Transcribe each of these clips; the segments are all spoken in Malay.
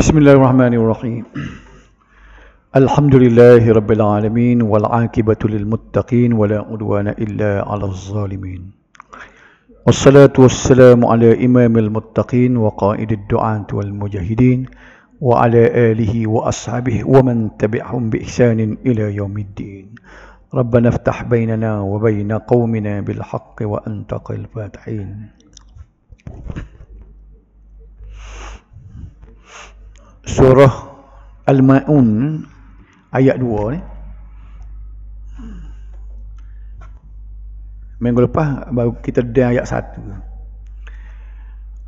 بسم الله الرحمن الرحيم الحمد لله رب العالمين والعاقبة للمتقين ولا عدوان إلا على الظالمين والصلاة والسلام على إمام المتقين وقائد الدعاة والمجاهدين وعلى آله وأصحابه ومن تبعهم بإحسان إلى يوم الدين ربنا افتح بيننا وبين قومنا بالحق وأنت الفاتحين surah Al-Ma'un ayat 2 ni. Minggu lepas baru kita dah ayat 1.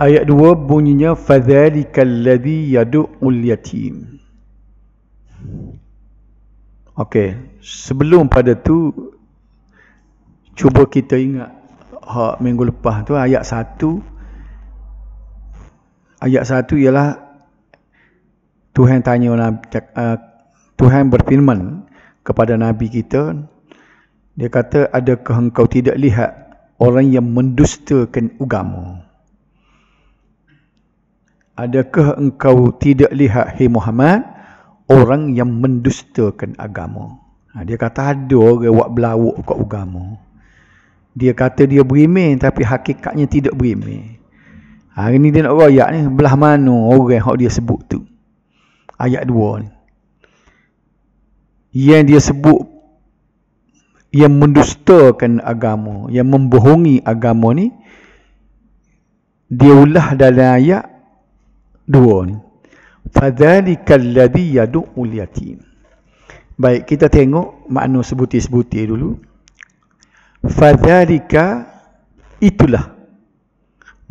Ayat 2 bunyinya fadzalikal ladzi yad'ul yatim. Okey, sebelum pada tu cuba kita ingat ha, minggu lepas tu ayat 1 ayat 1 ialah Tuhan tanya Nabi, uh, Tuhan berfirman kepada Nabi kita dia kata adakah engkau tidak lihat orang yang mendustakan agama Adakah engkau tidak lihat hai hey Muhammad orang yang mendustakan agama ha, dia kata ada orang buat belawak kat agama dia kata dia beriman tapi hakikatnya tidak beriman hari ni dia nak royak ni belah mana orang yang dia sebut tu ayat 2 ni. Yang dia sebut yang mendustakan agama, yang membohongi agama ni dia ulah dalam ayat 2 ni. Fadzalikal ladzi yad'ul yatim. Baik, kita tengok makna sebuti-sebuti dulu. Fadzalika itulah.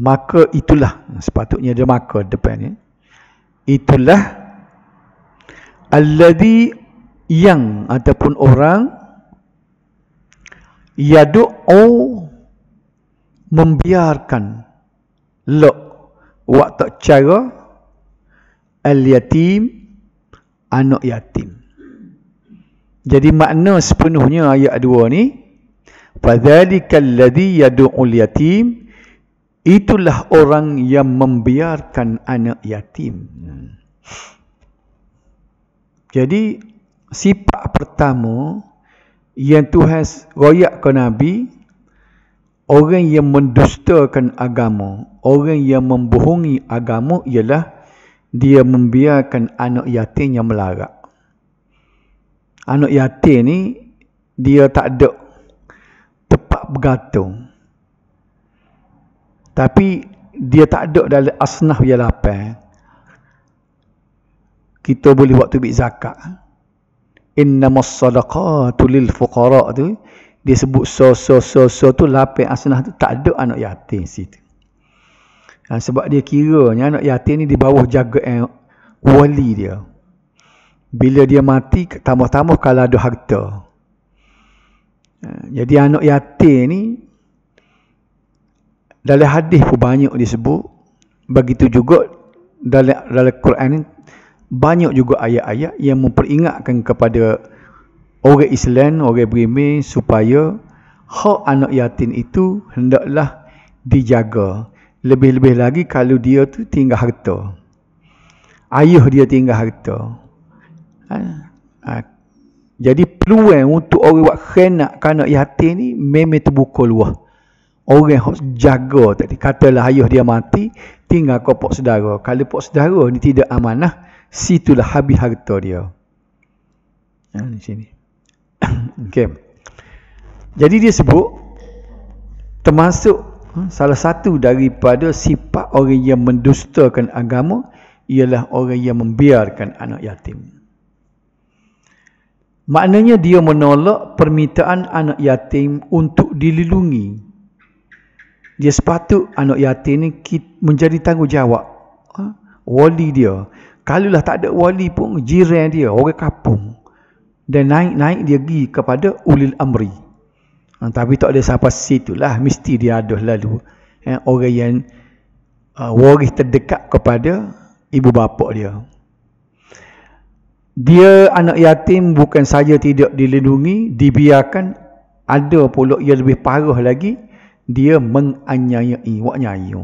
Maka itulah. Sepatutnya ada maka depannya, Itulah alladhi yang ataupun orang yadu'u membiarkan lok waktu cara al yatim anak yatim jadi makna sepenuhnya ayat dua ni fadzalikal ladzi yad'ul yatim itulah orang yang membiarkan anak yatim hmm. Jadi sifat pertama yang Tuhan royak ke Nabi orang yang mendustakan agama, orang yang membohongi agama ialah dia membiarkan anak yatim yang melarat. Anak yatim ni dia tak ada tempat bergantung. Tapi dia tak ada dalam asnaf yang lapang kita boleh waktu bagi zakat innamas sadaqatu lil fuqara tu dia sebut so so so so tu lapik asnah tu tak ada anak yatim situ ha, sebab dia kiranya anak yatim ni di bawah jaga eh, wali dia bila dia mati tambah-tambah kalau ada harta ha, jadi anak yatim ni dalam hadis pun banyak disebut begitu juga dalam dalam Quran ni banyak juga ayat-ayat yang memperingatkan kepada orang Islam, orang beriman supaya hak anak yatim itu hendaklah dijaga. Lebih-lebih lagi kalau dia tu tinggal harta. Ayuh dia tinggal harta. Ha? Ha. Jadi peluang untuk orang buat khianat ke anak yatim ni memang terbuka luas. Orang harus jaga tadi. Katalah ayuh dia mati, tinggal kau pok sedara. Kalau pok sedara ni tidak amanah, situlah habis harta dia. Ha, di sini. Okey. Jadi dia sebut termasuk ha, salah satu daripada sifat orang yang mendustakan agama ialah orang yang membiarkan anak yatim. Maknanya dia menolak permintaan anak yatim untuk dilindungi. Dia sepatut anak yatim ini menjadi tanggungjawab. Ha? Wali dia. Kalilah tak ada wali pun jiran dia, orang kampung. Dan naik-naik dia pergi kepada ulil amri. Ha, tapi tak ada siapa situ lah. Mesti dia ada lalu. Ha, orang yang uh, waris terdekat kepada ibu bapa dia. Dia anak yatim bukan saja tidak dilindungi, dibiarkan ada pula yang lebih parah lagi dia menganyai wak nyayu.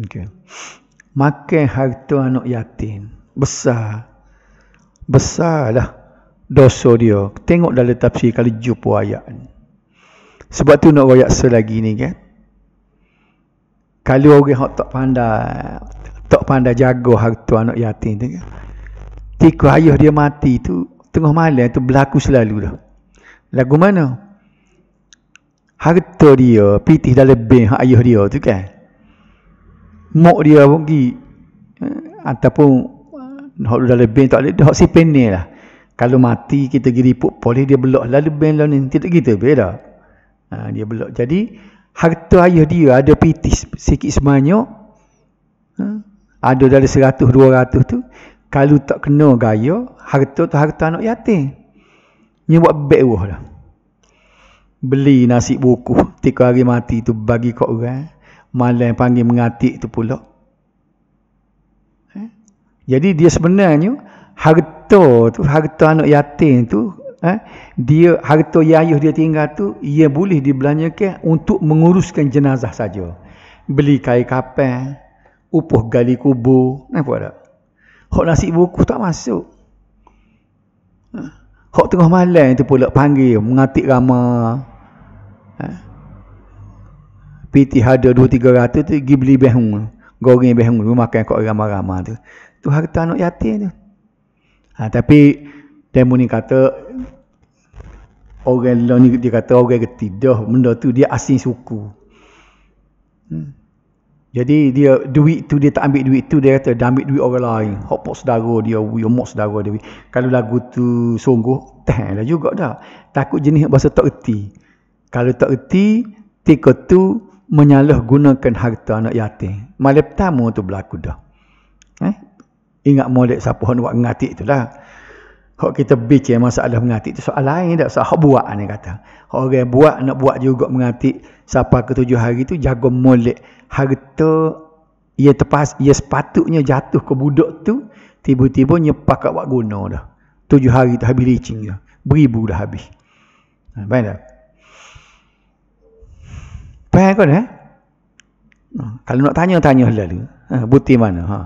Okay makan harta anak yatim. Besar. Besarlah dosa dia. Tengok dalam tafsir kali jumpa ayat ni. Sebab tu nak royak selagi ni kan. Kalau orang yang tak pandai, tak pandai jaga harta anak yatim tu kan. Tiku ayah dia mati tu, tengah malam tu berlaku selalu dah. Lagu mana? Harta dia, pitih dalam bank ayah dia tu kan mok dia pun pergi eh, ataupun eh, hok dah lebih tak leh hok sipen lah kalau mati kita pergi riput polis dia belok lalu ben lah ni tidak kita beda ha, dia belok jadi harta ayah dia ada pitis sikit semanyok ha, ada dari dua 200 tu kalau tak kena gaya harta tu harta anak yatim ni buat bewah lah beli nasi buku tiga hari mati tu bagi kau orang malah yang panggil mengatik tu pula. Eh? Jadi dia sebenarnya harta tu, harta anak yatim tu, eh, dia harta yayuh dia tinggal tu, ia boleh dibelanjakan untuk menguruskan jenazah saja. Beli kain kapan, upah gali kubur, nampak eh, tak? Hak nasi buku tak masuk. Hak eh? tengah malam tu pula panggil, mengatik ramah. Eh? piti ada dua tiga ratus tu pergi beli behung goreng behung tu makan kok ramah-ramah tu tu harta anak yatim tu ha, tapi demo ni kata orang lain ni dia kata orang ketidak benda tu dia asing suku hmm. jadi dia duit tu dia tak ambil duit tu dia kata dia ambil duit orang lain hok pok saudara dia yo mok saudara dia kalau lagu tu sungguh teh lah juga dah takut jenis bahasa tak erti kalau tak erti tiket tu menyalahgunakan harta anak yatim. Malam pertama tu berlaku dah. Eh? Ingat molek siapa yang buat mengatik tu lah. Kalau kita bincang masalah mengatik tu soal lain tak? Soal hak buat ni kata. Orang yang buat nak buat juga mengatik siapa ke tujuh hari tu jaga molek. Harta ia, tepas, ia sepatutnya jatuh ke budak tu tiba-tiba nyepak kat buat guna dah. Tujuh hari tu habis licin dah. Beribu dah habis. Ha, Baiklah. Faham kan eh? Ah, kalau nak tanya, tanya lalu. Ha, ah, bukti mana? Ha.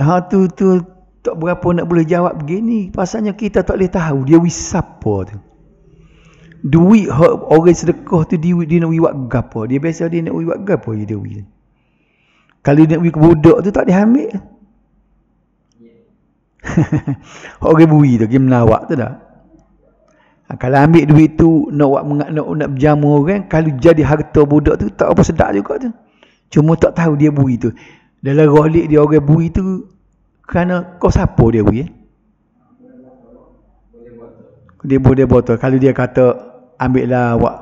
Ha, tu, tu, tak berapa nak boleh jawab begini. Pasalnya kita tak boleh tahu. Dia wis siapa tu. Duit ha, orang sedekah tu dia, dia nak wibat gapo. Dia biasa dia nak wibat gapo dia wis. Kalau dia nak wibat budak tu tak diambil. Yeah. orang bui tu, dia menawak tu dah. Ha, kalau ambil duit tu nak buat nak, nak, nak berjamu orang, kalau jadi harta budak tu tak apa sedap juga tu. Cuma tak tahu dia bui tu. Dalam rolik dia orang bui tu kerana kau siapa dia bui? Eh? Dia boleh botol. Kalau dia kata ambil lah buat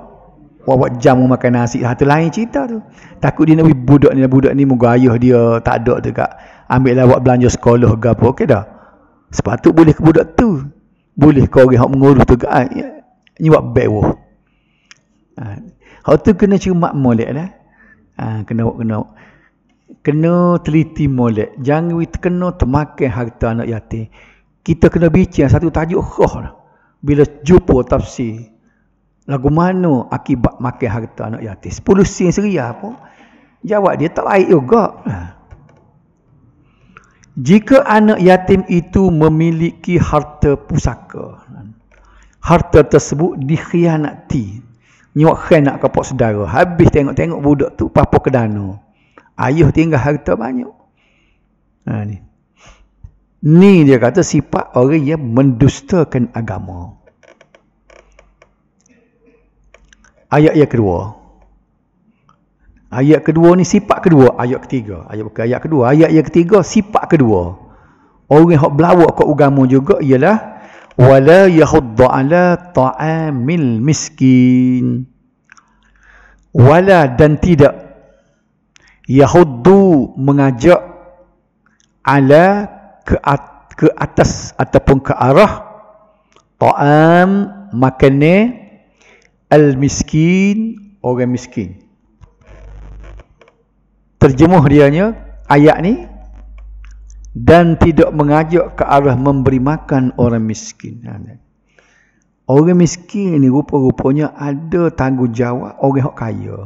buat jamu makan nasi satu lain cerita tu. Takut dia nak budak ni budak ni moga ayah dia tak ada tu kak. Ambil lah buat belanja sekolah ke apa okey dah. Sepatut boleh ke budak tu boleh kau orang hak mengurus tu ni nyuap bewo ha hak tu kena cermat molek dah ha ah, kena kena kena teliti molek jangan we terkena termakan harta anak yatim kita kena bincang satu tajuk khah lah. bila jumpa tafsir lagu mana akibat makan harta anak yatim 10 sen seria lah apa jawab dia tak baik juga ha jika anak yatim itu memiliki harta pusaka harta tersebut dikhianati nyok khianat kepada saudara habis tengok-tengok budak tu papa ke dana ayah tinggal harta banyak ha, ni. ni dia kata sifat orang yang mendustakan agama ayat yang kedua Ayat kedua ni sifat kedua, ayat ketiga. Ayat bukan ayat kedua, ayat yang ketiga sifat kedua. Orang yang belawak kat agama juga ialah wala yahuddu ala ta'amil miskin. Wala dan tidak yahuddu mengajak ala ke, at, ke atas ataupun ke arah ta'am makanan al miskin orang miskin terjemuh dianya ayat ni dan tidak mengajak ke arah memberi makan orang miskin. Orang miskin ni rupa-rupanya ada tanggungjawab orang yang kaya.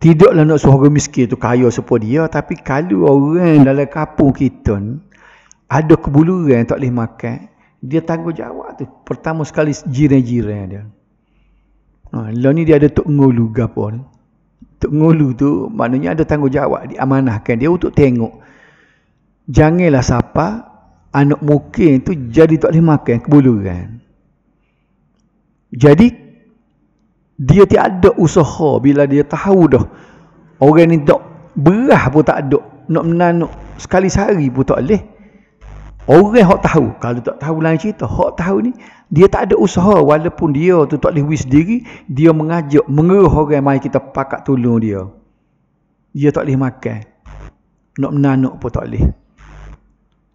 Tidaklah nak suruh orang miskin tu kaya sepuluh dia. Tapi kalau orang dalam kampung kita ni, ada kebuluran yang tak boleh makan, dia tanggungjawab tu. Pertama sekali jiran-jiran dia. Ha, lah ni dia ada tok ngulu gapo ni. Tok Ngulu tu maknanya ada tanggungjawab diamanahkan dia untuk tengok. Janganlah siapa anak mukim tu jadi tak boleh makan kan. Jadi dia tiada usaha bila dia tahu dah orang ni tak berah pun tak ada nak menanuk sekali sehari pun tak boleh. Orang hak tahu, kalau tak tahu lain cerita, hak tahu ni dia tak ada usaha walaupun dia tu tak boleh sendiri, dia mengajak mengeruh orang mai kita pakat tolong dia. Dia tak boleh makan. Nak menanuk pun tak boleh.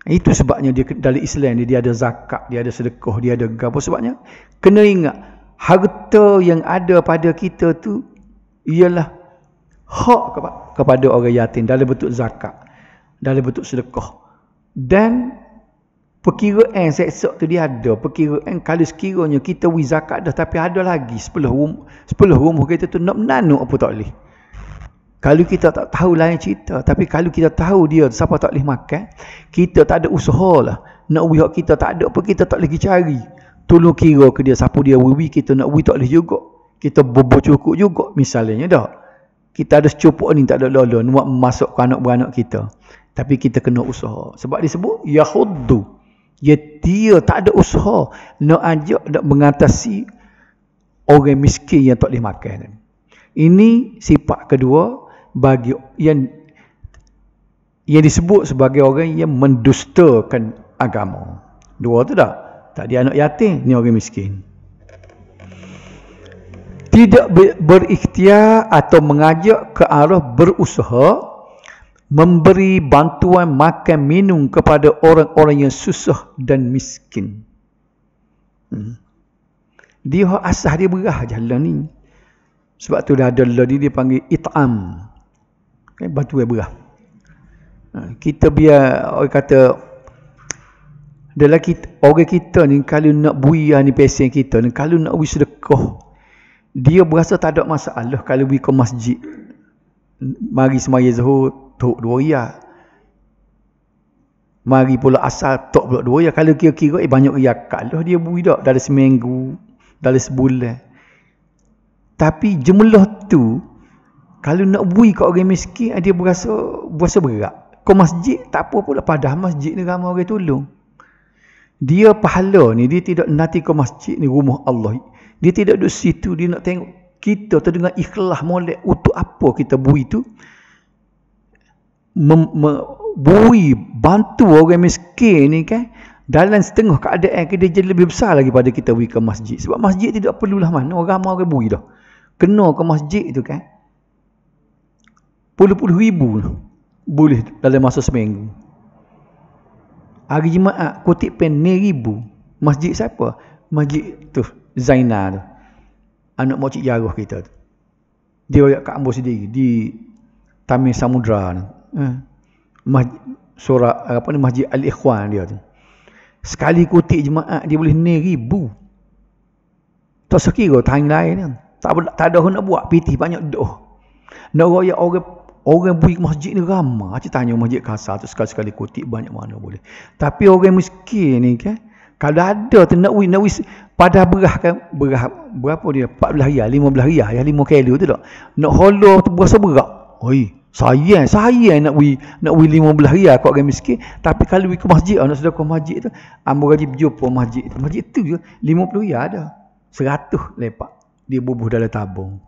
Itu sebabnya dia dalam Islam dia, dia ada zakat, dia ada sedekah, dia ada gapo sebabnya kena ingat harta yang ada pada kita tu ialah hak kepada orang yatim dalam bentuk zakat, dalam bentuk sedekah. Dan Perkiraan seksok tu dia ada. Perkiraan kalau sekiranya kita wi zakat dah tapi ada lagi 10 rum 10 rumah kita tu nak menanuk apa tak boleh. Kalau kita tak tahu lain cerita, tapi kalau kita tahu dia siapa tak boleh makan, kita tak ada usaha lah. Nak wi kita tak ada apa kita tak lagi cari. Tolong kira ke dia siapa dia wi kita nak wih tak boleh juga. Kita bobo cukup juga misalnya dah. Kita ada secupuk ni tak ada lolo nak masuk ke anak beranak kita. Tapi kita kena usaha. Sebab disebut Yahudu ya dia tak ada usaha nak ajak nak mengatasi orang miskin yang tak boleh makan ini sifat kedua bagi yang yang disebut sebagai orang yang mendustakan agama dua tu tak tak dia anak yatim ni orang miskin tidak berikhtiar atau mengajak ke arah berusaha memberi bantuan makan minum kepada orang-orang yang susah dan miskin. Hmm. Dia asah dia berah jalan ni. Sebab tu dah ada lah dia panggil it'am. Okay, eh, batu yang berah. Ha, kita biar orang kata adalah kita, orang kita ni kalau nak buih ni pesen kita ni kalau nak buih sedekah dia berasa tak ada masalah kalau pergi ke masjid mari semaya zuhur tok dua ya. Mari pula asal tok pula dua ya. Kalau kira-kira eh, banyak ya kalau dia bui dak dari seminggu, dari sebulan. Tapi jumlah tu kalau nak bui kat orang miskin dia berasa berasa berat. Kau masjid tak apa pula padah masjid ni ramai orang tolong. Dia pahala ni dia tidak nanti kau masjid ni rumah Allah. Dia tidak duduk situ dia nak tengok kita terdengar ikhlas molek untuk apa kita bui tu memberi mem, bantu orang miskin ni kan dalam setengah keadaan ke dia jadi lebih besar lagi pada kita pergi ke masjid sebab masjid tidak perlulah mana orang ramai orang beri dah kena ke masjid tu kan puluh-puluh ribu boleh dalam masa seminggu hari jemaah kutip pen ni ribu masjid siapa? masjid tu Zainal tu anak makcik jaruh kita tu dia kat Ambo sendiri di Tamir Samudra ni eh, surah eh, apa ni masjid al-ikhwan dia tu sekali kutip jemaah dia boleh ni ribu tak sekira tang lain kan tak, tak ada nak buat piti banyak doh nak raya orang orang pergi masjid ni ramah. aja tanya masjid kasar tu sekali-sekali kutip banyak mana boleh tapi orang miskin ni kan kalau ada tu nak wis nak wis pada berah kan berah berapa dia 14 riyal 15 riyal ya 5 kilo tu tak nak holo tu berasa berat oi saya saya nak wi nak wi 15 hari aku lah, orang miskin tapi kalau wi ke masjid nak sedekah ke masjid tu ambo gaji bejo pun masjid tu masjid tu je 50 ya ada 100 lepak dia bubuh dalam tabung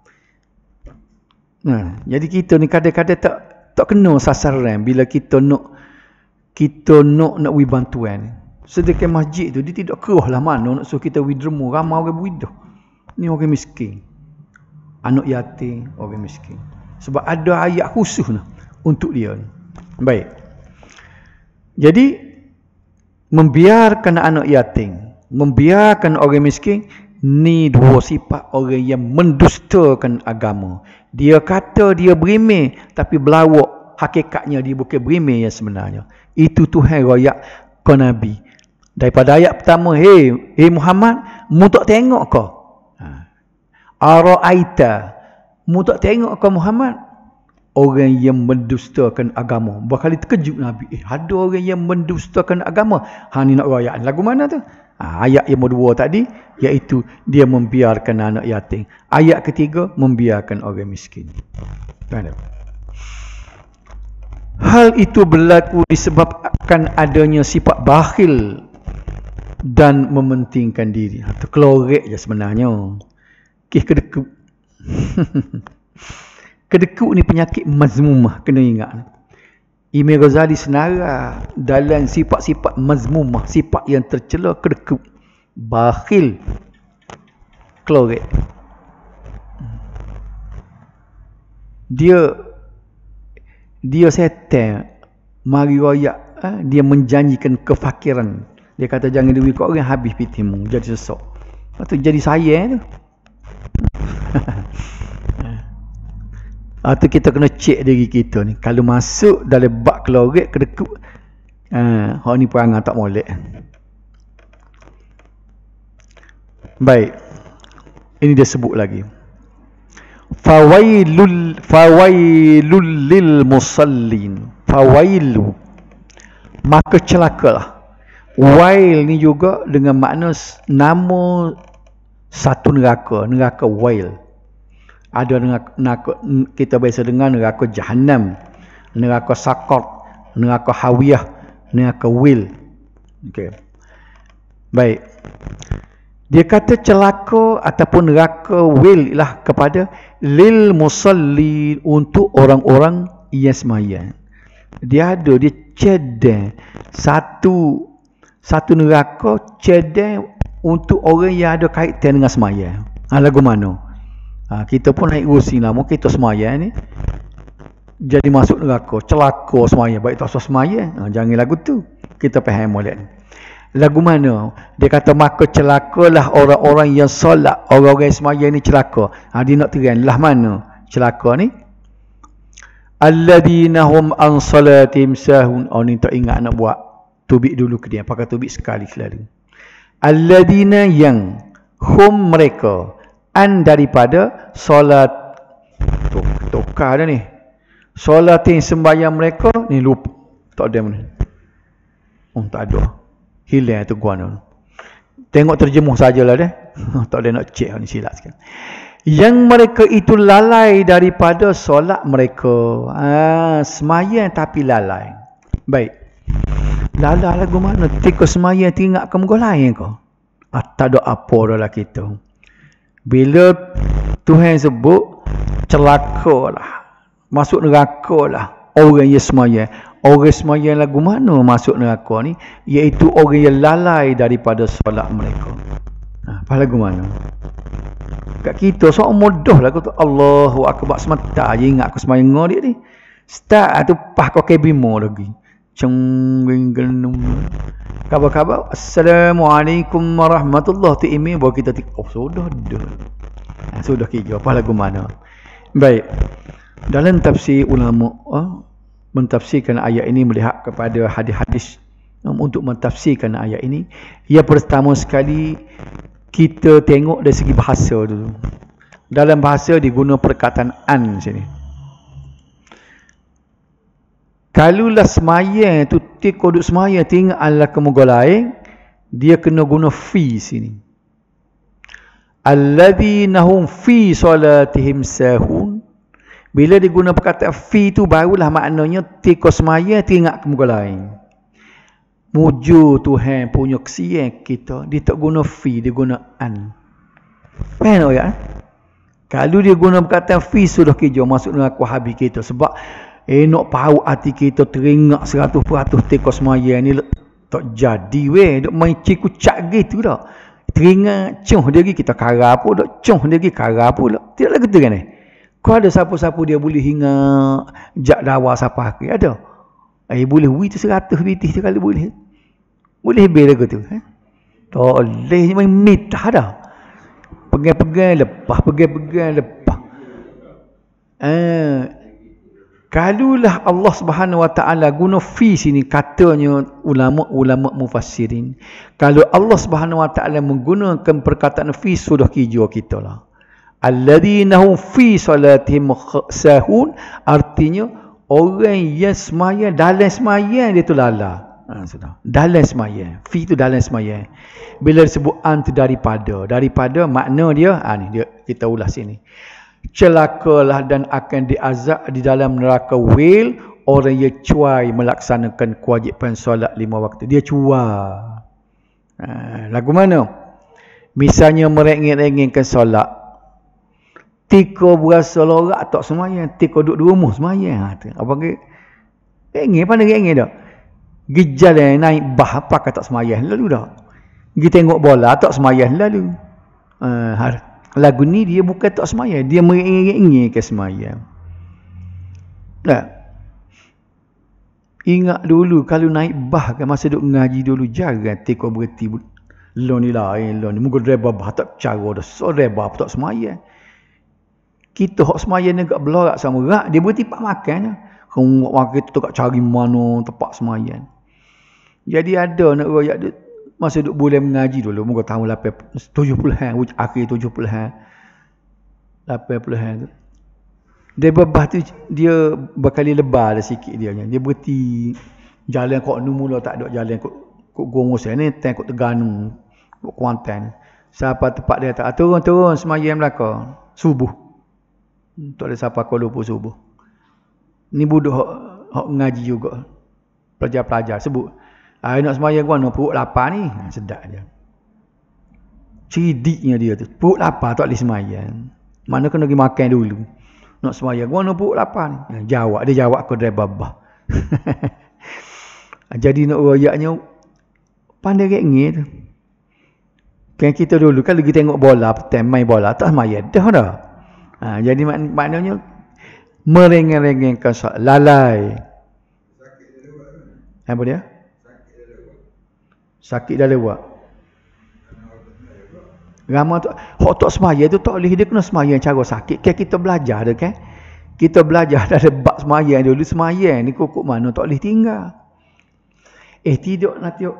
nah hmm, jadi kita ni kadang-kadang tak tak kena sasaran bila kita nak kita nak nak wi bantuan sedekah masjid tu dia tidak keruh lah mana nak suruh kita wi dermu ramai orang buidah ni orang miskin anak yatim orang miskin sebab ada ayat khusus untuk dia baik jadi membiarkan anak yatim membiarkan orang miskin ni dua sifat orang yang mendustakan agama dia kata dia berime tapi belawak hakikatnya dia bukan berime yang sebenarnya itu Tuhan royak ke Nabi daripada ayat pertama hei hey Muhammad mu tak tengok kau ha. Mu tak tengok kau Muhammad? Orang yang mendustakan agama. Berkali terkejut Nabi. Eh, ada orang yang mendustakan agama. Ha, ni nak rayaan. Lagu mana tu? Ha, ayat yang kedua tadi. Iaitu dia membiarkan anak yatim. Ayat ketiga, membiarkan orang miskin. Tengok. Hal itu berlaku disebabkan adanya sifat bakhil dan mementingkan diri. Atau ha, kelorek je sebenarnya. Kedekut ni penyakit mazmumah kena ingat. Imam Ghazali senara dalam sifat-sifat mazmumah, sifat yang tercela kedekut, bakhil, klorek. Dia dia setan mari royak eh? dia menjanjikan kefakiran. Dia kata jangan duit kau orang habis pitimu jadi sesok. Patut jadi saya eh, tu ha, tu kita kena cek diri kita ni. Kalau masuk dari bak kelorek kena kup. Ha, ah, hak ni perangai tak molek. Baik. Ini dia sebut lagi. Fawailul fawailul lil musallin. Fawailu. Maka celakalah. Wail ni juga dengan makna nama satu neraka, neraka wail. Ada neraka, neraka kita biasa dengar neraka jahanam, neraka sakot, neraka hawiyah, neraka wail. Okey. Baik. Dia kata celaka ataupun neraka wail ialah kepada lil musalli untuk orang-orang yang semayan. Dia ada, dia ceder. Satu satu neraka ceder untuk orang yang ada kaitan dengan semayan. Ha, ah, lagu mana? Ha, kita pun naik rusing lah. kita tu semayan ni. Jadi masuk neraka. Celaka semayan. Baik tak asal semayan. Ha, ah, jangan lagu tu. Kita faham boleh. Lagu mana? Dia kata maka celakalah orang-orang yang solat. Orang-orang semayan ni celaka. Ha, dia nak terang. Lah mana celaka ni? Alladina ansalatim sahun. Oh ni tak ingat nak buat. Tubik dulu ke dia. Pakai tubik sekali selalu alladina yang hum mereka an daripada solat tukar dah ni yang sembahyang mereka ni lupa tak ada mana oh, tak ada hilang tu guana tengok terjemuh sajalah deh tak ada nak cek ni silap sikit yang mereka itu lalai daripada solat mereka ah ha, sembahyang tapi lalai baik Lala lagu mana? Tikus semaya tinggal ke muka lain ke? Ah, tak ada apa dah kita. Bila Tuhan sebut, celaka lah. Masuk neraka lah. Orang yang semaya. Orang semaya lagu mana masuk neraka ni? Iaitu orang yang lalai daripada solat mereka. Ah, apa lagu mana? Kat kita, soal mudah lah. Kata, Allahu Akbar semata. Ingat aku semaya ngah dia ni. Start ah, tu, pah kau kebimu lagi. Lagi cenggeng Khabar-khabar Assalamualaikum warahmatullahi Tu imi Bawa kita tiga Oh sudah dah ah, Sudah kira Apa lagu mana Baik Dalam tafsir ulama oh, Mentafsirkan ayat ini Melihat kepada hadis-hadis um, Untuk mentafsirkan ayat ini Yang pertama sekali Kita tengok dari segi bahasa dulu Dalam bahasa diguna perkataan An sini Kalulah semaya tu ti kodok semaya ting ala kemugolai dia kena guna fi sini. Alladhi nahum fi solatihim sahun. Bila diguna perkataan fi tu barulah maknanya ti semaya ti ingat kemugolai. Muju Tuhan punya kesian kita dia tak guna fi dia guna an. Faham tak? Ya? Kalau dia guna perkataan fi sudah kejo masuk dalam aku habis kita sebab Enak eh, pau hati kita teringat seratus peratus tiga semaya ni tak jadi weh. Duk main ciku cak gitu dah. Teringat cuh diri kita kara pun dah. Cuh diri kara pun dah. Tidak lagi tu kan eh. Kau ada siapa-siapa dia boleh hingga jak dawa siapa hari ada. Eh boleh wih tu seratus bitih tu kalau boleh. Boleh bila ke tu. Eh? Tak boleh main mitah dah. Pegang-pegang lepas, pegang-pegang lepas. Eh, ah, Kalulah Allah Subhanahu Wa Taala guna fi sini katanya ulama-ulama mufassirin. Kalau Allah Subhanahu Wa Taala menggunakan perkataan fi sudah kijo kita lah. Alladzina hum fi salatihim sahun artinya orang yang semaya dalam semaya dia tu lalah. Ha, sudah. Dalam semaya. Fi tu dalam semaya. Bila disebut ant daripada. Daripada makna dia. Ha, ni, dia kita ulas sini celakalah dan akan diazab di dalam neraka wail orang yang cuai melaksanakan kewajipan solat lima waktu. Dia cuai. Ha, lagu mana? Misalnya merengek-rengekkan solat. tiko berasa lorak tak semuanya. tiko duduk di rumah semuanya. Ha, apa ke? Rengek, pada rengek dah? Gijal yang naik bah apa kata semayah lalu dah. Gi tengok bola tak semayah lalu. Uh, lagu ni dia bukan tak semaya dia mengingi-ingi ke semaya tak ingat dulu kalau naik bah kan masa duk ngaji dulu jarang tekor berhenti lon ni lain lon ni muka reba bah tak cara dah so reba tak semaya kita hok semaya ni gak belorak sama rak dia berhenti pak makan ya. kau waktu tu tak cari mana tempat semaya jadi ada nak royak dia masa duk boleh mengaji dulu muka tahun 70 an akhir 70 an 80 an tu dia bebas dia berkali lebar dah sikit dia ni dia berhenti jalan kok nu mula tak ada jalan kok kok gua musa ni tang kok terganu kok kuantan siapa tempat dia tak turun turun semayam belaka subuh tak ada siapa kok lupa subuh ni budak hok, hok ngaji juga pelajar-pelajar sebut Air nak semaya gua nak perut lapar ni. Ha, sedap dia. Cidiknya dia tu. Perut lapar tak boleh semaya. Mana kena pergi makan dulu. Nak semaya gua nak perut lapar ni. Ha, jawab. Dia jawab aku dari babah. Ha, jadi nak royaknya. Pandai rengi tu. Kan kita dulu kan lagi tengok bola. Main bola. Tak semaya. Dah dah. Ha, jadi mak maknanya merengeng-rengengkan soal lalai. Apa dia? Ya? Sakit dah lewat. Ramai tu, hak tak semaya tu tak boleh dia kena semaya cara sakit. Kan kita belajar dah kan? Kita belajar dah ada bab semaya dulu semaya ni kokok mana tak boleh tinggal. Eh tidak nanti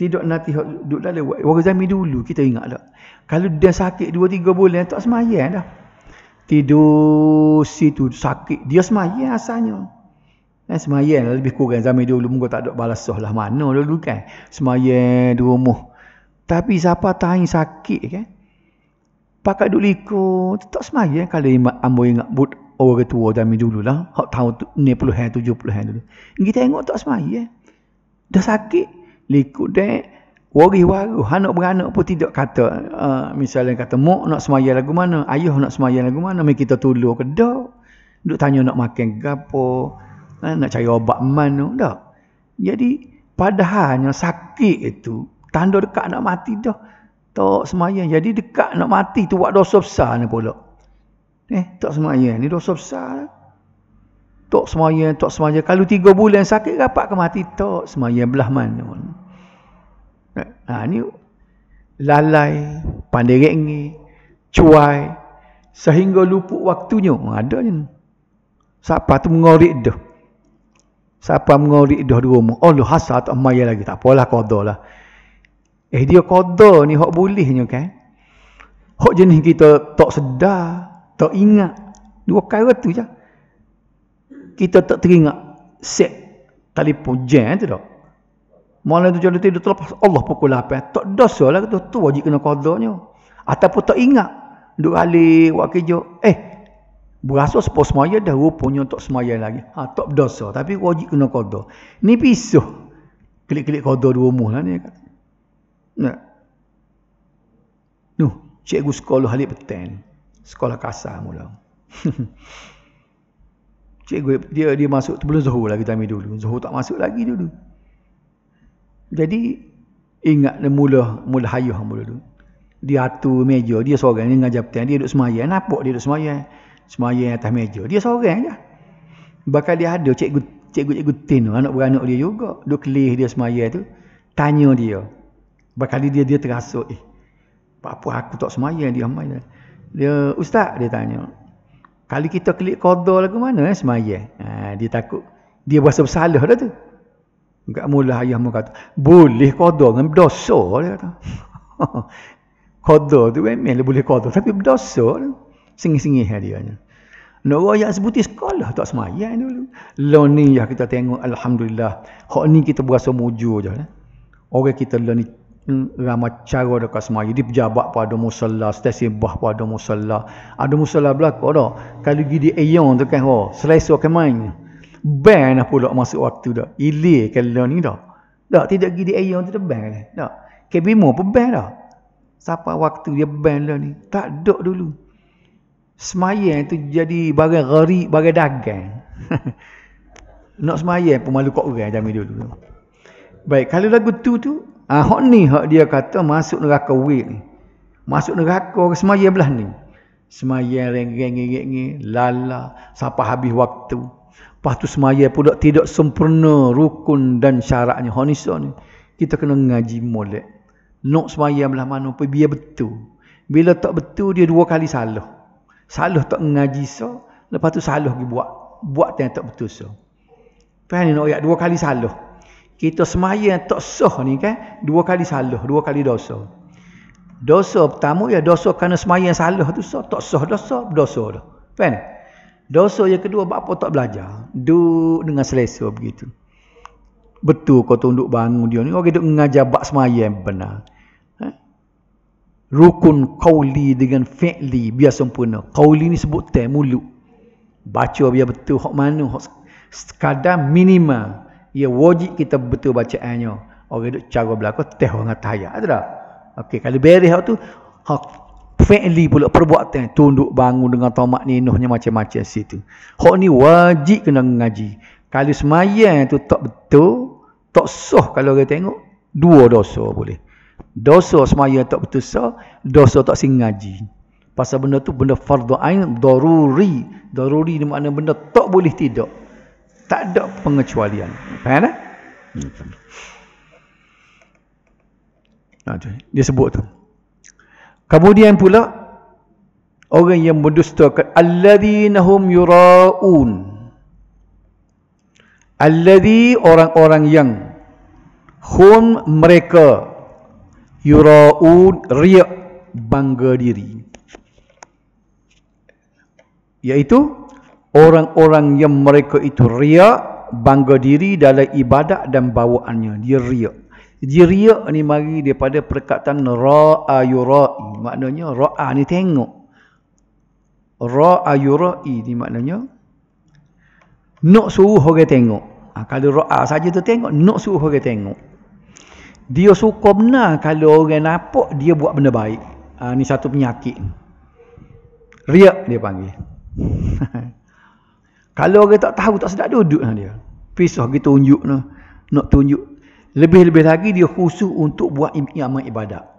tidak nanti hak duduk dah lewat. Waktu zaman dulu kita ingat tak? Kalau dia sakit 2 3 bulan tak semaya dah. Tidur situ sakit dia semaya asalnya. Eh, semayang lah lebih kurang. Zaman dulu muka tak ada balas soh lah. Mana lah dulu kan? Semayang di rumah. Tapi siapa tahan sakit kan? Pakat duduk liku. Tetap semayang. Kalau imam ambo ingat but orang tua zaman dulu lah. Hak tahun tu, ni puluhan, tujuh puluhan dulu. Kita tengok tak semayang. Dah sakit. Liku dek. Wari waru. Anak beranak pun tidak kata. Uh, misalnya kata, Mok nak semayang lagu mana? Ayuh nak semayang lagu mana? Mari kita tulur ke dok. Duk tanya nak makan ke apa. Ha, nak cari obat man tu dah. Jadi padahalnya sakit itu tanda dekat nak mati dah. Tak semayan. Jadi dekat nak mati tu buat dosa besar ni pula. Eh, tak semayan. Ni dosa besar. Lah. Tak semayan, tak semayan. Kalau tiga bulan sakit rapat ke mati, tak semayan belah mana. Eh, ha, ni lalai, pandai rengi, cuai, sehingga luput waktunya. Ha, ada ni. Siapa tu mengorik dah. Siapa mengau di idah dua Oh, lu hasa tak oh, maya lagi. Tak apalah, kodoh lah. Eh, dia kodoh ni. Hak bolehnya kan? Hak jenis kita tak sedar. Tak ingat. Dua kira tu je. Kita tak teringat. Set. Telepon jen eh, tu tak? Malam tu jalan tidur terlepas. Allah pukul 8. Tak dosa lah tu. Tu wajib kena kodohnya. Ataupun tak ingat. Duk alih, buat kerja. Eh, Berasa sepuluh semaya dah rupanya untuk semaya lagi. Ha, tak berdosa. Tapi wajib kena kodo. Ni pisuh. Kelik-kelik kodo dua umur lah ni. Nah. Nuh, cikgu sekolah halik petang. Sekolah kasar mula. cikgu dia dia masuk belum zohor lagi kami dulu. Zohor tak masuk lagi dulu. Jadi ingat dia mula mula hayuh mula dulu. Dia atur meja, dia seorang ni ngajar petang, dia duduk semayan. Nampak dia duduk semaya? semayang atas meja. Dia seorang je. Bakal dia ada cikgu cikgu cikgu tin tu, anak beranak dia juga. Duk kelih dia semayang tu. Tanya dia. Bakal dia dia terasa eh. Apa aku tak semayang dia mai. Dia ustaz dia tanya. Kali kita klik qada lagu mana eh semayang? Ha, dia takut dia berasa bersalah dah tu. Enggak mula ayah kata, boleh qada dengan dosa dia kata. qada tu memang boleh qada tapi berdosa. Lah. Sengih-sengih lah dia. Nak yang sebuti sekolah tak semayang dulu. Lalu ni yang lah kita tengok, Alhamdulillah. Hak ni kita berasa mujur je. Eh? Orang kita lalu ni hmm, ramai cara dekat semayang. Di pejabat pada musalla, stesen bah pada musalla. Ada musalla belakang dah. Kalau pergi di Aeon tu kan, oh, selesa ke main. Ban lah pula masuk waktu dah. Ili kalau lalu ni dah. Tak, tidak pergi di Aeon tu dah ban. Eh. Tak. Kebimu pun ban dah. Siapa waktu dia ban lah ni. Tak ada dulu. Semaya itu jadi bagai gari, bagai dagang. Nak semaya pun malu kok orang zaman dulu. Baik, kalau lagu tu tu, ah hok ni hok dia kata masuk neraka wil ni. Masuk neraka ke semayang belah ni. Semaya reng-reng-reng lala, sampai habis waktu. Lepas tu semaya pula tidak sempurna rukun dan syaratnya. Honisa ni. Kita kena ngaji molek. Nak semaya belah mana pun biar betul. Bila tak betul dia dua kali salah. Salah tak mengaji so, lepas tu salah pergi buat. Buat yang tak betul so. Faham ni nak ayat dua kali salah. Kita semaya yang tak sah ni kan, dua kali salah, dua kali dosa. Dosa pertama ya dosa kerana semaya yang salah tu so tak sah dosa, dosa dah. Faham? Dosa yang kedua buat apa tak belajar. Duduk dengan selesa begitu. Betul kau tunduk bangun dia ni. Kau duduk mengajar bak semaya yang benar rukun qawli dengan fi'li biar sempurna. Qawli ni sebut teh mulut. Baca biar betul hak mana. Hak sekadar minima. Ia ya, wajib kita betul bacaannya. Orang duduk cara belakang teh orang kata Ada tak? Okey, kalau beri hak tu, hak fi'li pula perbuatan. Tunduk bangun dengan tomat ni, nuhnya macam-macam situ. Hak ni wajib kena mengaji. Kalau semayang tu tak betul, tak soh kalau orang tengok, dua dosa boleh. Dosa semaya tak putusa, dosa tak singaji. Pasal benda tu benda fardu ain daruri. Daruri ni makna benda tak boleh tidak. Tak ada pengecualian. Faham tak? Ya, nah, Dia sebut tu. Kemudian pula orang yang mendustakan alladzina hum yuraun. Alladhi orang-orang yang hum mereka yuraun riya bangga diri yaitu orang-orang yang mereka itu riya bangga diri dalam ibadat dan bawaannya dia riya dia riya ni mari daripada perkataan ra'a yura'i maknanya ra'a ni tengok ra'a yura'i ni maknanya nak suruh orang tengok ha, kalau ra'a saja tu tengok nak suruh orang tengok dia suka benar kalau orang nampak dia buat benda baik. Ha, ini satu penyakit. Riak dia panggil. kalau orang tak tahu, tak sedap duduk dengan dia. Pisah kita tunjuk. Nak, nak tunjuk. Lebih-lebih lagi dia khusus untuk buat amal ibadat.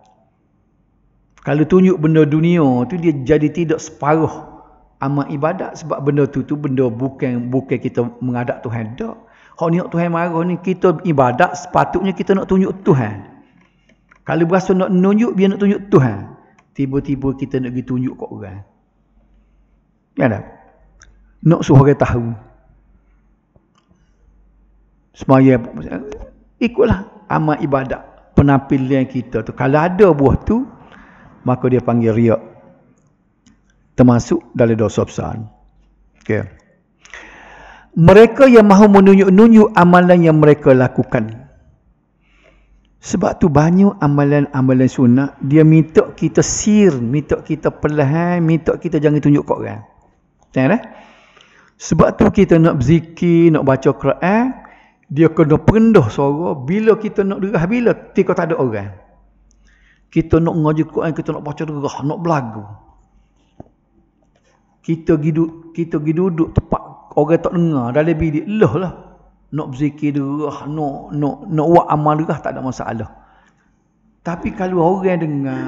Kalau tunjuk benda dunia tu dia jadi tidak separuh amal ibadat sebab benda tu tu benda bukan bukan kita mengadap Tuhan dah. Kalau ni nak Tuhan marah ni, kita ibadat sepatutnya kita nak tunjuk Tuhan. Kalau berasa nak tunjuk, biar nak tunjuk Tuhan. Tiba-tiba kita nak pergi tunjuk kat orang. Ya tak? Nak suruh orang tahu. Semaya, ikutlah amal ibadat penampilan kita tu. Kalau ada buah tu, maka dia panggil riak. Termasuk dalam dosa besar. Okay mereka yang mahu menunjuk-nunjuk amalan yang mereka lakukan. Sebab tu banyak amalan-amalan sunnah dia minta kita sir, minta kita perlahan, minta kita jangan tunjuk kat orang. Tengok eh? Sebab tu kita nak berzikir, nak baca Quran, dia kena perendah suara bila kita nak derah bila tika tak ada orang. Kita nak ngaji Quran, kita nak baca derah, nak belagu. Kita giduk, kita duduk tepat orang tak dengar dah lebih dia leh lah nak berzikir derah nak nak nak buat amal derah tak ada masalah tapi kalau orang dengar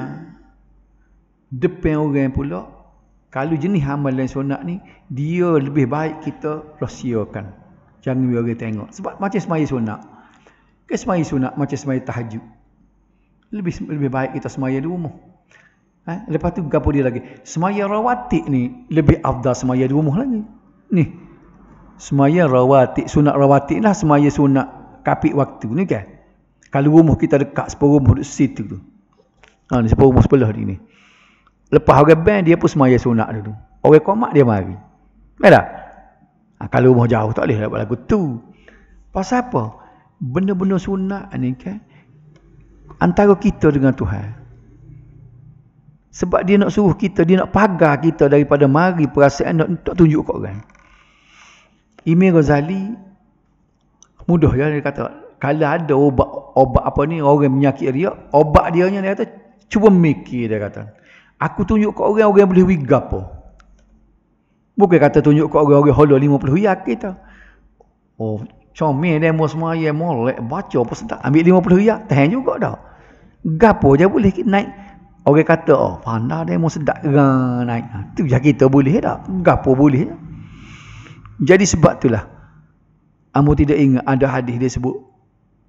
depan orang pula kalau jenis amal dan sunat ni dia lebih baik kita rahsiakan jangan biar orang tengok sebab macam semai sunat ke semai sunat macam semai tahajud lebih lebih baik kita semai di rumah ha? lepas tu gapo dia lagi Semai rawatik ni lebih afdal semai di rumah lagi ni semayang rawatik sunat rawatik lah semayang sunat kapit waktu ni kan kalau rumah kita dekat sepuluh rumah di situ tu ha, sepuluh rumah sebelah ni lepas orang ban dia pun semayang sunat dulu orang komak dia mari Baiklah. Ha, kalau rumah jauh tak boleh dapat lagu tu. Pasal apa? Benda-benda sunat ni kan. Antara kita dengan Tuhan. Sebab dia nak suruh kita, dia nak pagar kita daripada mari perasaan nak, nak tunjuk ke orang. Imam Ghazali mudah ya dia kata kalau ada obat obat apa ni orang menyakit dia obat dia ni dia kata cuba mikir dia kata aku tunjuk kau orang orang boleh wiga apa bukan kata tunjuk kau orang orang holo 50 ya kita oh comel dia mau semua ya molek baca apa sentak ambil 50 ya tahan juga dah gapo je boleh naik orang kata oh pandai dia mau sedak gerang naik ha, tu je kita boleh dah gapo boleh dah. Jadi sebab itulah. Amu tidak ingat ada hadis dia sebut.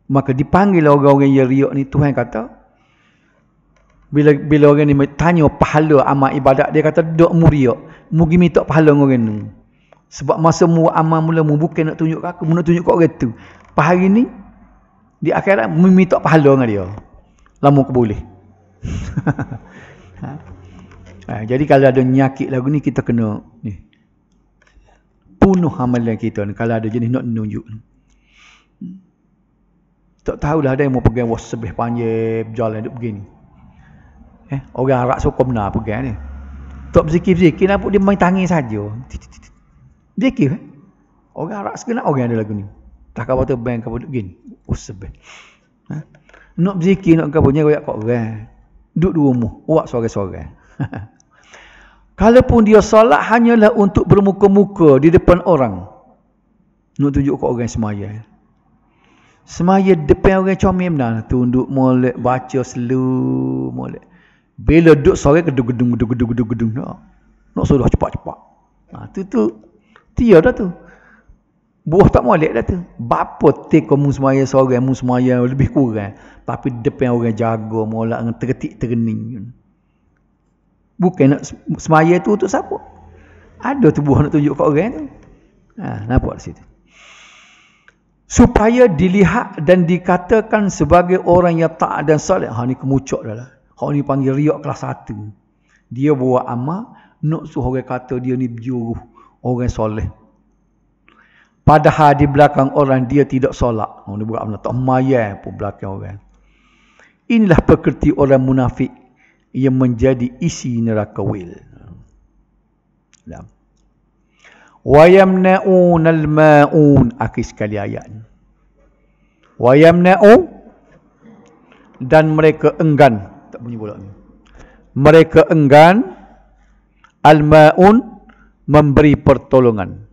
Maka dipanggil orang-orang yang riak ni. Tuhan kata. Bila bila orang ni tanya pahala amal ibadat. Dia kata dok mu riak. Mugi minta pahala orang ni. Sebab masa mu amal mula mu bukan nak tunjuk ke aku. Mu nak tunjuk ke orang tu. Pahari ni. Di akhirat mu minta pahala dengan dia. Lama ke boleh. ha? Ha, jadi kalau ada nyakit lagu ni kita kena ni punuh amalan kita ni kalau ada jenis nak nunjuk ni. Tak tahu dah ada yang mau pergi wah sebeh panjang jalan duk begini. Eh, orang Arab suka benar pergi ni. Tak berzikir-zikir lah nampak dia main tangis saja. Zikir. Eh? Orang Arab segala orang ada lagu ni. Tak apa tu bang kau duk begini. Wasbih. Oh, ha? Nak berzikir nak kau punya royak kok orang. Duk di rumah, buat suara-suara. Kalaupun dia solat hanyalah untuk bermuka-muka di depan orang. Nak tunjuk kat orang semaya. Semaya depan orang comel benar. Lah. Tunduk molek, baca selu molek. Bila duduk sore, gedung-gedung, gedung-gedung, gedung-gedung. Nak, nak suruh cepat-cepat. Ha, tu tu. tiada dah tu. Buah tak molek dah tu. Bapa teka mu semaya sore, mu semaya lebih kurang. Tapi depan orang jaga, molek dengan tergetik-tergening. Hmm. Bukan nak semaya tu untuk siapa? Ada tubuh nak tunjuk kat orang tu. Ha, nampak di situ. Supaya dilihat dan dikatakan sebagai orang yang tak ada salih. Ha, ni kemucuk dah lah. Kau ni panggil riak kelas satu. Dia bawa amal, nak suruh orang kata dia ni berjuruh. Orang soleh. Padahal di belakang orang dia tidak solat. Oh, ha, ni buat amal tak mayan pun belakang orang. Inilah pekerti orang munafik ia menjadi isi neraka wil. Wa yamna'un al-ma'un akhir sekali ayat. Wa yamna'u dan mereka enggan tak bunyi pula ni. Mereka enggan al-ma'un memberi pertolongan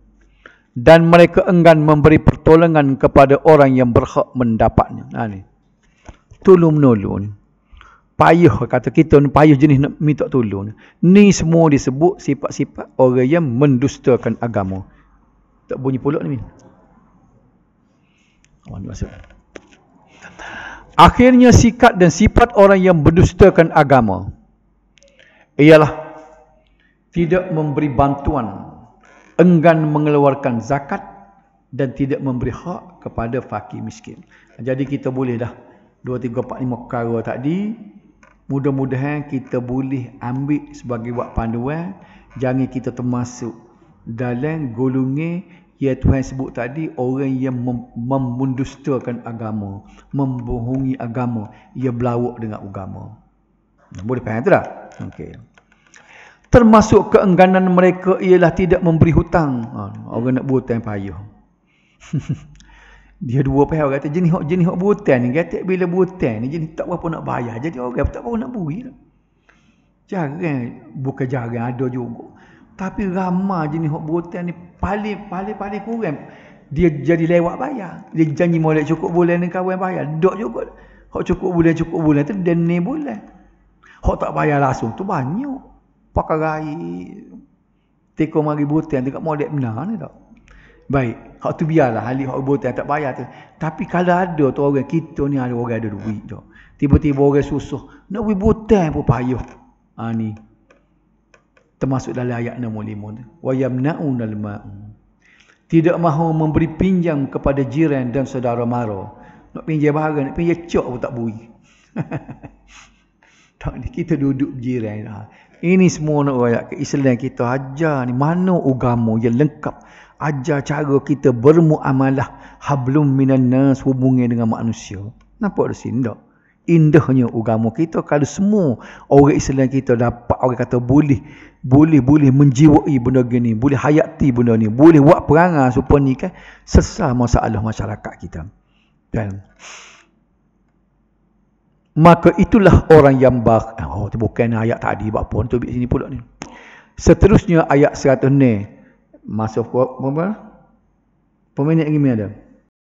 dan mereka enggan memberi pertolongan kepada orang yang berhak mendapatnya. Ha ni. Tulum nulun payuh kata kita ni payuh jenis nak minta tolong ni semua disebut sifat-sifat orang yang mendustakan agama tak bunyi pula ni akhirnya sikap dan sifat orang yang mendustakan agama ialah tidak memberi bantuan enggan mengeluarkan zakat dan tidak memberi hak kepada fakir miskin jadi kita boleh dah 2, 3, 4, 5 perkara tadi Mudah-mudahan kita boleh ambil sebagai buat panduan jangan kita termasuk dalam golongan yang Tuhan sebut tadi orang yang mem- memundustakan agama, membohongi agama, ia berlawak dengan agama. Boleh faham tak? Okey. Termasuk keengganan mereka ialah tidak memberi hutang. Ha, orang nak buat hutang payah. dia dua payah kata jenis hok jenis hok butan ni kata bila butan ni jenis tak apa nak bayar jadi orang okay, tak apa nak buri lah. jarang bukan jarang ada juga tapi ramai jenis hok butan ni paling paling paling kurang dia jadi lewat bayar dia janji molek cukup bulan ni kawan bayar dok juga hok cukup bulan cukup bulan tu dan ni bulan hok tak bayar langsung tu banyak pakai air tekom hari butan dekat molek benar ni tak Baik. Hak tu biarlah. Halik hak botol tak bayar tu. Tapi kalau ada tu orang. Kita ni ada orang ada duit tu. Tiba-tiba orang susah. Nak beri botol pun payah. Ha ni. Termasuk dalam ayat nombor lima tu. وَيَمْنَعُنَ nalma'u. Tidak mahu memberi pinjam kepada jiran dan saudara mara. Nak pinjam barang. Nak pinjam cok pun tak beri. tak ni. Kita duduk jiran lah. Ini semua nak rakyat Islam kita ajar ni. Mana agama yang lengkap ajar cara kita bermuamalah hablum minan nas hubungi dengan manusia. Nampak di sini tak? Indahnya agama kita kalau semua orang Islam kita dapat orang kata boleh boleh boleh menjiwai benda gini, boleh hayati benda ni, boleh buat perangai supaya ni kan sesah masalah masyarakat kita. Dan maka itulah orang yang bak oh bukan ayat tadi bak pun tu sini pula ni. Seterusnya ayat 100 ni masa kuat berapa? Pemenit lagi ada.